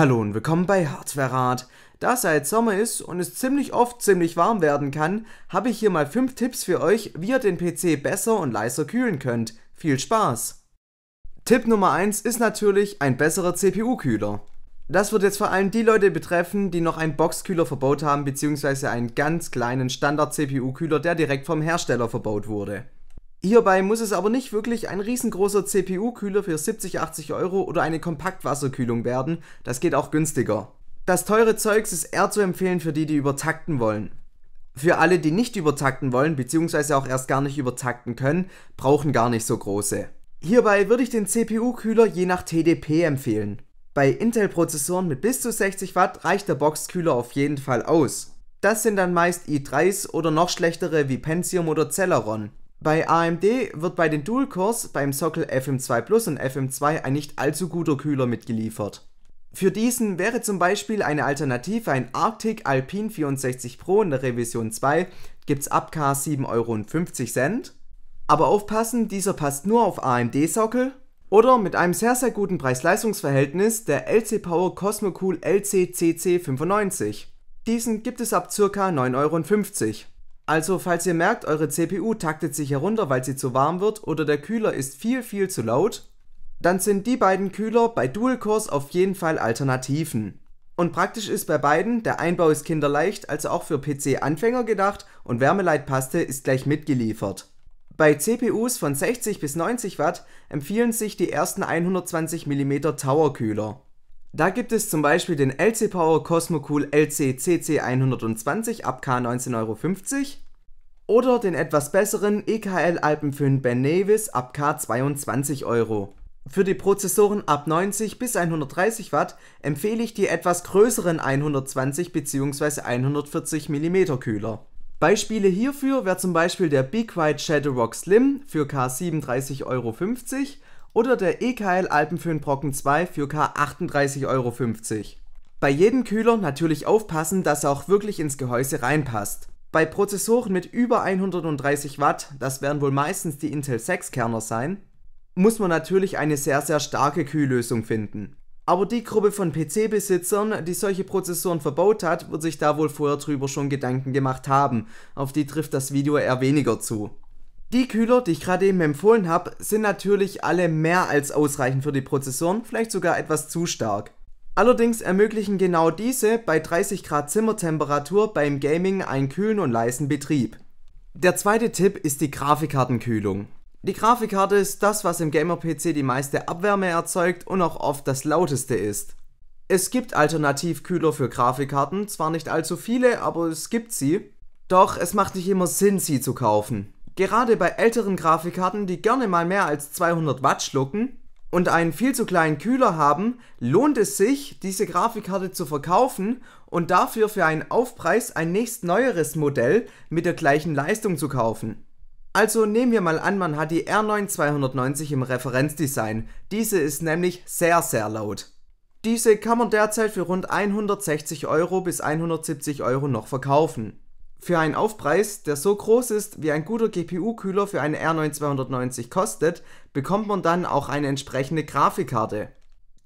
Hallo und willkommen bei Hardware-Rat. Da es ja jetzt Sommer ist und es ziemlich oft ziemlich warm werden kann, habe ich hier mal 5 Tipps für euch, wie ihr den PC besser und leiser kühlen könnt. Viel Spaß! Tipp Nummer 1 ist natürlich ein besserer CPU-Kühler. Das wird jetzt vor allem die Leute betreffen, die noch einen Boxkühler verbaut haben, beziehungsweise einen ganz kleinen Standard-CPU-Kühler, der direkt vom Hersteller verbaut wurde. Hierbei muss es aber nicht wirklich ein riesengroßer CPU-Kühler für 70, 80 Euro oder eine Kompaktwasserkühlung werden, das geht auch günstiger. Das teure Zeugs ist eher zu empfehlen für die, die übertakten wollen. Für alle, die nicht übertakten wollen, bzw. auch erst gar nicht übertakten können, brauchen gar nicht so große. Hierbei würde ich den CPU-Kühler je nach TDP empfehlen. Bei Intel-Prozessoren mit bis zu 60 Watt reicht der Boxkühler auf jeden Fall aus. Das sind dann meist i3s oder noch schlechtere wie Pentium oder Celeron. Bei AMD wird bei den Dual-Cores beim Sockel FM2 Plus und FM2 ein nicht allzu guter Kühler mitgeliefert. Für diesen wäre zum Beispiel eine Alternative ein Arctic Alpine 64 Pro in der Revision 2, gibt's ab K 7,50 Euro. Aber aufpassen, dieser passt nur auf AMD-Sockel oder mit einem sehr sehr guten Preis-Leistungs-Verhältnis der LC Power Cosmocool LC CC 95. Diesen gibt es ab ca. 9,50 Euro. Also falls ihr merkt, eure CPU taktet sich herunter, weil sie zu warm wird oder der Kühler ist viel viel zu laut, dann sind die beiden Kühler bei Dual Cores auf jeden Fall Alternativen. Und praktisch ist bei beiden, der Einbau ist kinderleicht, also auch für PC-Anfänger gedacht und Wärmeleitpaste ist gleich mitgeliefert. Bei CPUs von 60 bis 90 Watt empfehlen sich die ersten 120 mm Tower Kühler. Da gibt es zum Beispiel den LC Power Cosmocool LC CC120 ab K19,50 Euro oder den etwas besseren EKL Alpenföhn Ben Nevis ab K22 Euro. Für die Prozessoren ab 90 bis 130 Watt empfehle ich die etwas größeren 120 bzw. 140 mm Kühler. Beispiele hierfür wäre zum Beispiel der Big White Shadow Rock Slim für K37,50 Euro oder der EKL Alpenföhnbrocken 2 für K 38,50 Euro. Bei jedem Kühler natürlich aufpassen, dass er auch wirklich ins Gehäuse reinpasst. Bei Prozessoren mit über 130 Watt, das werden wohl meistens die Intel 6 Kerner sein, muss man natürlich eine sehr sehr starke Kühllösung finden. Aber die Gruppe von PC-Besitzern, die solche Prozessoren verbaut hat, wird sich da wohl vorher drüber schon Gedanken gemacht haben. Auf die trifft das Video eher weniger zu. Die Kühler, die ich gerade eben empfohlen habe, sind natürlich alle mehr als ausreichend für die Prozessoren, vielleicht sogar etwas zu stark. Allerdings ermöglichen genau diese bei 30 Grad Zimmertemperatur beim Gaming einen kühlen und leisen Betrieb. Der zweite Tipp ist die Grafikkartenkühlung. Die Grafikkarte ist das, was im Gamer-PC die meiste Abwärme erzeugt und auch oft das lauteste ist. Es gibt Alternativkühler für Grafikkarten, zwar nicht allzu viele, aber es gibt sie. Doch es macht nicht immer Sinn, sie zu kaufen. Gerade bei älteren Grafikkarten, die gerne mal mehr als 200 Watt schlucken und einen viel zu kleinen Kühler haben, lohnt es sich, diese Grafikkarte zu verkaufen und dafür für einen Aufpreis ein nächst neueres Modell mit der gleichen Leistung zu kaufen. Also nehmen wir mal an, man hat die R9 290 im Referenzdesign. Diese ist nämlich sehr, sehr laut. Diese kann man derzeit für rund 160 Euro bis 170 Euro noch verkaufen für einen Aufpreis, der so groß ist, wie ein guter GPU-Kühler für eine R9290 kostet, bekommt man dann auch eine entsprechende Grafikkarte.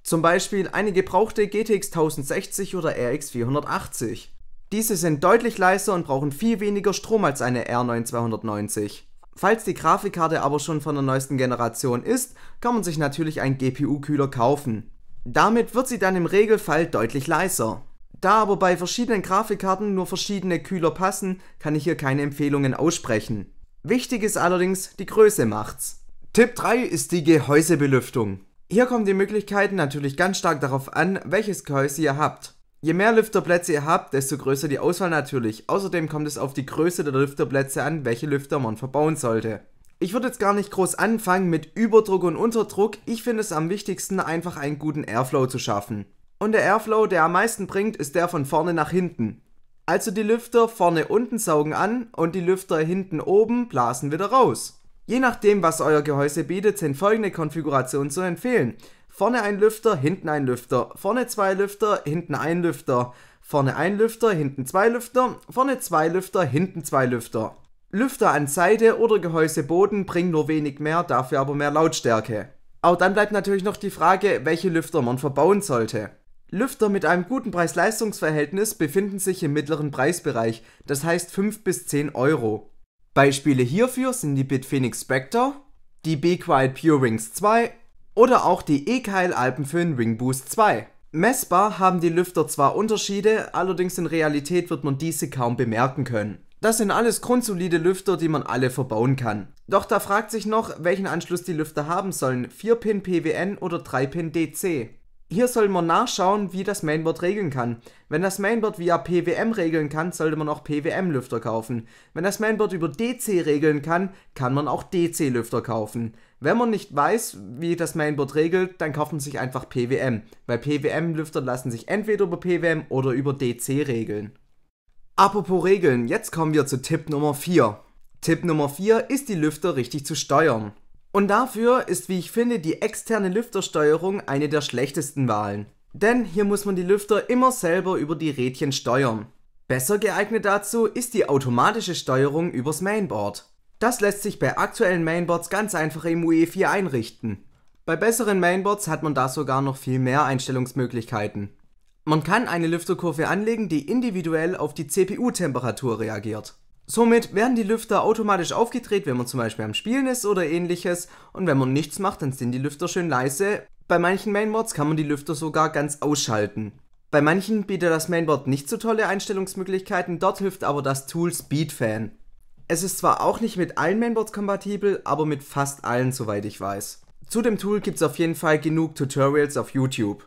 Zum Beispiel eine gebrauchte GTX 1060 oder RX 480. Diese sind deutlich leiser und brauchen viel weniger Strom als eine R9290. Falls die Grafikkarte aber schon von der neuesten Generation ist, kann man sich natürlich einen GPU-Kühler kaufen. Damit wird sie dann im Regelfall deutlich leiser. Da aber bei verschiedenen Grafikkarten nur verschiedene Kühler passen, kann ich hier keine Empfehlungen aussprechen. Wichtig ist allerdings, die Größe macht's. Tipp 3 ist die Gehäusebelüftung. Hier kommen die Möglichkeiten natürlich ganz stark darauf an, welches Gehäuse ihr habt. Je mehr Lüfterplätze ihr habt, desto größer die Auswahl natürlich. Außerdem kommt es auf die Größe der Lüfterplätze an, welche Lüfter man verbauen sollte. Ich würde jetzt gar nicht groß anfangen mit Überdruck und Unterdruck. Ich finde es am wichtigsten, einfach einen guten Airflow zu schaffen und der Airflow, der am meisten bringt, ist der von vorne nach hinten. Also die Lüfter vorne unten saugen an und die Lüfter hinten oben blasen wieder raus. Je nachdem, was euer Gehäuse bietet, sind folgende Konfigurationen zu empfehlen. Vorne ein Lüfter, hinten ein Lüfter, vorne zwei Lüfter, hinten ein Lüfter, vorne ein Lüfter, hinten zwei Lüfter, vorne zwei Lüfter, hinten zwei Lüfter. Lüfter an Seite oder Gehäuseboden bringen nur wenig mehr, dafür aber mehr Lautstärke. Auch dann bleibt natürlich noch die Frage, welche Lüfter man verbauen sollte. Lüfter mit einem guten Preis-Leistungs-Verhältnis befinden sich im mittleren Preisbereich, das heißt 5 bis 10 Euro. Beispiele hierfür sind die Bitphoenix Spectre, die Be Quiet Pure Rings 2 oder auch die E-Kyle Alpenföhn Ring Boost 2. Messbar haben die Lüfter zwar Unterschiede, allerdings in Realität wird man diese kaum bemerken können. Das sind alles grundsolide Lüfter, die man alle verbauen kann. Doch da fragt sich noch, welchen Anschluss die Lüfter haben sollen, 4-Pin PWN oder 3-Pin DC hier soll man nachschauen, wie das Mainboard regeln kann. Wenn das Mainboard via PWM regeln kann, sollte man auch PWM-Lüfter kaufen. Wenn das Mainboard über DC regeln kann, kann man auch DC-Lüfter kaufen. Wenn man nicht weiß, wie das Mainboard regelt, dann kauft man sich einfach PWM, weil PWM-Lüfter lassen sich entweder über PWM oder über DC regeln. Apropos Regeln, jetzt kommen wir zu Tipp Nummer 4. Tipp Nummer 4 ist, die Lüfter richtig zu steuern. Und dafür ist, wie ich finde, die externe Lüftersteuerung eine der schlechtesten Wahlen. Denn hier muss man die Lüfter immer selber über die Rädchen steuern. Besser geeignet dazu ist die automatische Steuerung übers Mainboard. Das lässt sich bei aktuellen Mainboards ganz einfach im UE4 einrichten. Bei besseren Mainboards hat man da sogar noch viel mehr Einstellungsmöglichkeiten. Man kann eine Lüfterkurve anlegen, die individuell auf die CPU-Temperatur reagiert. Somit werden die Lüfter automatisch aufgedreht, wenn man zum Beispiel am Spielen ist oder ähnliches. Und wenn man nichts macht, dann sind die Lüfter schön leise. Bei manchen Mainboards kann man die Lüfter sogar ganz ausschalten. Bei manchen bietet das Mainboard nicht so tolle Einstellungsmöglichkeiten, dort hilft aber das Tool Speedfan. Es ist zwar auch nicht mit allen Mainboards kompatibel, aber mit fast allen, soweit ich weiß. Zu dem Tool gibt es auf jeden Fall genug Tutorials auf YouTube.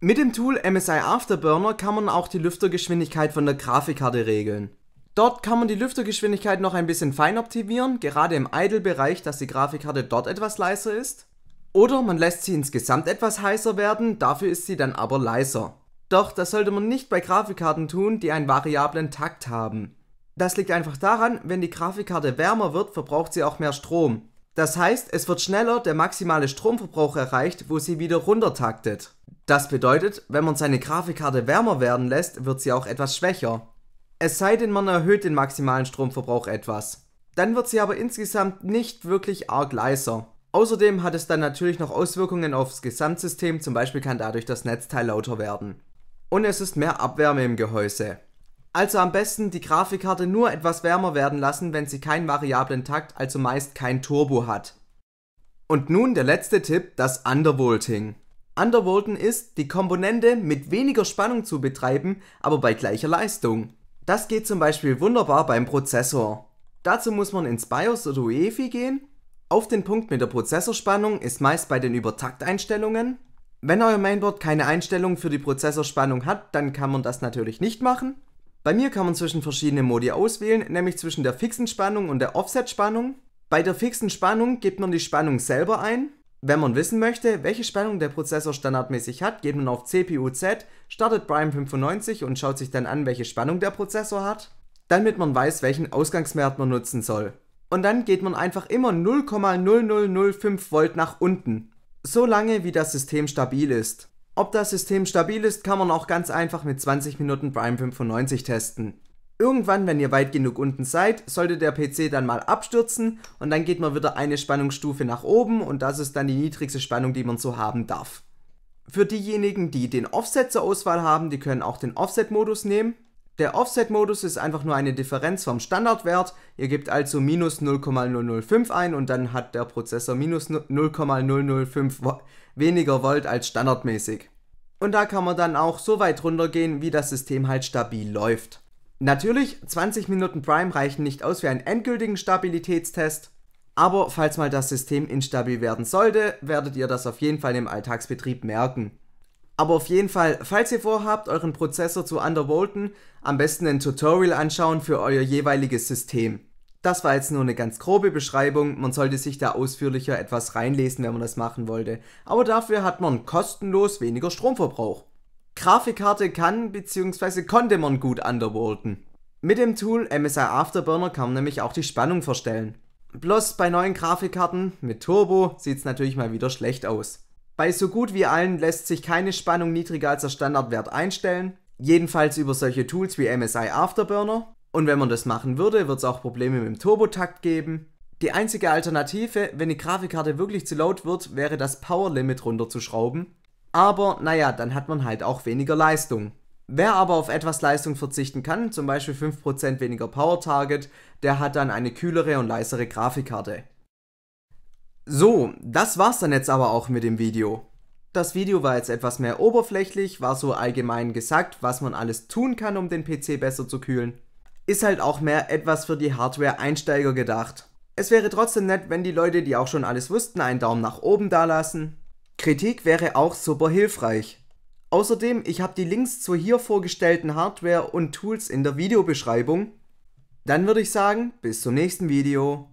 Mit dem Tool MSI Afterburner kann man auch die Lüftergeschwindigkeit von der Grafikkarte regeln. Dort kann man die Lüftergeschwindigkeit noch ein bisschen fein optimieren, gerade im Idle-Bereich, dass die Grafikkarte dort etwas leiser ist. Oder man lässt sie insgesamt etwas heißer werden, dafür ist sie dann aber leiser. Doch das sollte man nicht bei Grafikkarten tun, die einen variablen Takt haben. Das liegt einfach daran, wenn die Grafikkarte wärmer wird, verbraucht sie auch mehr Strom. Das heißt, es wird schneller der maximale Stromverbrauch erreicht, wo sie wieder runtertaktet. Das bedeutet, wenn man seine Grafikkarte wärmer werden lässt, wird sie auch etwas schwächer. Es sei denn, man erhöht den maximalen Stromverbrauch etwas. Dann wird sie aber insgesamt nicht wirklich arg leiser. Außerdem hat es dann natürlich noch Auswirkungen aufs Gesamtsystem, zum Beispiel kann dadurch das Netzteil lauter werden. Und es ist mehr Abwärme im Gehäuse. Also am besten die Grafikkarte nur etwas wärmer werden lassen, wenn sie keinen variablen Takt, also meist kein Turbo hat. Und nun der letzte Tipp, das Undervolting. Undervolten ist, die Komponente mit weniger Spannung zu betreiben, aber bei gleicher Leistung. Das geht zum Beispiel wunderbar beim Prozessor. Dazu muss man ins BIOS oder UEFI gehen. Auf den Punkt mit der Prozessorspannung ist meist bei den Übertakteinstellungen. Wenn euer Mainboard keine Einstellung für die Prozessorspannung hat, dann kann man das natürlich nicht machen. Bei mir kann man zwischen verschiedenen Modi auswählen, nämlich zwischen der fixen Spannung und der Offset-Spannung. Bei der fixen Spannung gibt man die Spannung selber ein wenn man wissen möchte, welche Spannung der Prozessor standardmäßig hat, geht man auf CPU-Z, startet Prime 95 und schaut sich dann an, welche Spannung der Prozessor hat, damit man weiß, welchen Ausgangswert man nutzen soll. Und dann geht man einfach immer 0,0005 Volt nach unten, So lange, wie das System stabil ist. Ob das System stabil ist, kann man auch ganz einfach mit 20 Minuten Prime 95 testen. Irgendwann, wenn ihr weit genug unten seid, sollte der PC dann mal abstürzen und dann geht man wieder eine Spannungsstufe nach oben und das ist dann die niedrigste Spannung, die man so haben darf. Für diejenigen, die den Offset zur Auswahl haben, die können auch den Offset-Modus nehmen. Der Offset-Modus ist einfach nur eine Differenz vom Standardwert. Ihr gebt also minus 0,005 ein und dann hat der Prozessor minus 0,005 weniger Volt als standardmäßig. Und da kann man dann auch so weit runtergehen, wie das System halt stabil läuft. Natürlich, 20 Minuten Prime reichen nicht aus für einen endgültigen Stabilitätstest, aber falls mal das System instabil werden sollte, werdet ihr das auf jeden Fall im Alltagsbetrieb merken. Aber auf jeden Fall, falls ihr vorhabt, euren Prozessor zu undervolten, am besten ein Tutorial anschauen für euer jeweiliges System. Das war jetzt nur eine ganz grobe Beschreibung, man sollte sich da ausführlicher etwas reinlesen, wenn man das machen wollte. Aber dafür hat man kostenlos weniger Stromverbrauch. Grafikkarte kann bzw. konnte man gut underworlden. Mit dem Tool MSI Afterburner kann man nämlich auch die Spannung verstellen. Bloß bei neuen Grafikkarten mit Turbo sieht es natürlich mal wieder schlecht aus. Bei so gut wie allen lässt sich keine Spannung niedriger als der Standardwert einstellen, jedenfalls über solche Tools wie MSI Afterburner. Und wenn man das machen würde, wird es auch Probleme mit dem Turbotakt geben. Die einzige Alternative, wenn die Grafikkarte wirklich zu laut wird, wäre das Power Limit runterzuschrauben, aber naja, dann hat man halt auch weniger Leistung. Wer aber auf etwas Leistung verzichten kann, zum Beispiel 5% weniger Power Target, der hat dann eine kühlere und leisere Grafikkarte. So, das war's dann jetzt aber auch mit dem Video. Das Video war jetzt etwas mehr oberflächlich, war so allgemein gesagt, was man alles tun kann, um den PC besser zu kühlen. Ist halt auch mehr etwas für die Hardware-Einsteiger gedacht. Es wäre trotzdem nett, wenn die Leute, die auch schon alles wussten, einen Daumen nach oben dalassen. Kritik wäre auch super hilfreich. Außerdem, ich habe die Links zur hier vorgestellten Hardware und Tools in der Videobeschreibung. Dann würde ich sagen, bis zum nächsten Video.